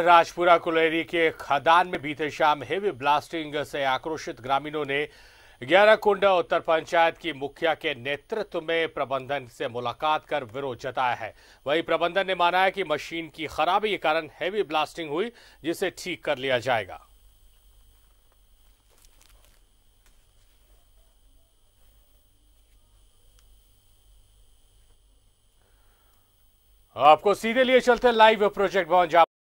राजपुरा कुलेरी के खदान में बीते शाम हेवी ब्लास्टिंग से आक्रोशित ग्रामीणों ने ग्यारहकुंडा उत्तर पंचायत की मुखिया के नेतृत्व में प्रबंधन से मुलाकात कर विरोध जताया है वहीं प्रबंधन ने माना है कि मशीन की खराबी के कारण हेवी ब्लास्टिंग हुई जिसे ठीक कर लिया जाएगा आपको सीधे लिए चलते लाइव प्रोजेक्ट भवन